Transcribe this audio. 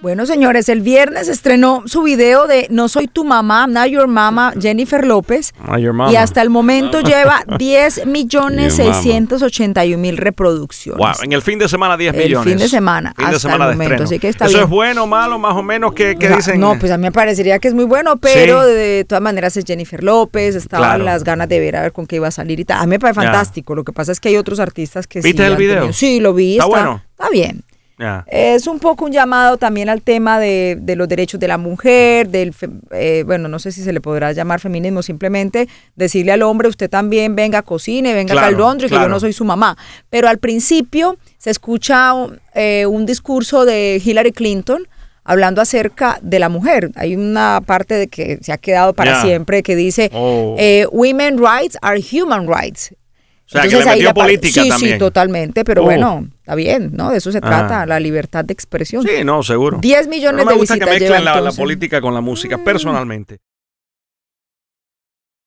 Bueno, señores, el viernes estrenó su video de No soy tu mamá, not your mama, Jennifer López. Y hasta el momento lleva 10.681.000 millones mil reproducciones. Wow, en el fin de semana 10 millones. El fin de semana, fin el momento, así ¿Eso es bueno malo, más o menos, que, dicen? No, pues a mí me parecería que es muy bueno, pero de, todas maneras es Jennifer López, estaban las ganas de ver a ver con qué iba a salir y tal. A mí me parece fantástico, lo que pasa es que hay otros artistas que ¿Viste el video? Sí, lo vi. está bueno. Está bien. Ah. Es un poco un llamado también al tema de, los derechos de la mujer, del, eh, bueno, no sé si se le podrá llamar feminismo, simplemente decirle al hombre, usted también venga, a cocine, venga a caldondre, que yo no soy su mamá. Pero al principio se escucha eh, un discurso de Hillary Clinton, hablando acerca de la mujer. Hay una parte de que se ha quedado para siempre que dice, Women's oh. eh, Women rights are human rights. O sea, que le metió política sí, también. Sí, totalmente, pero oh. bueno, está bien, ¿no? De eso se ah. trata, la libertad de expresión. Sí, no, seguro. 10 millones de no me gusta que mezclen la, política con la música, mm. personalmente.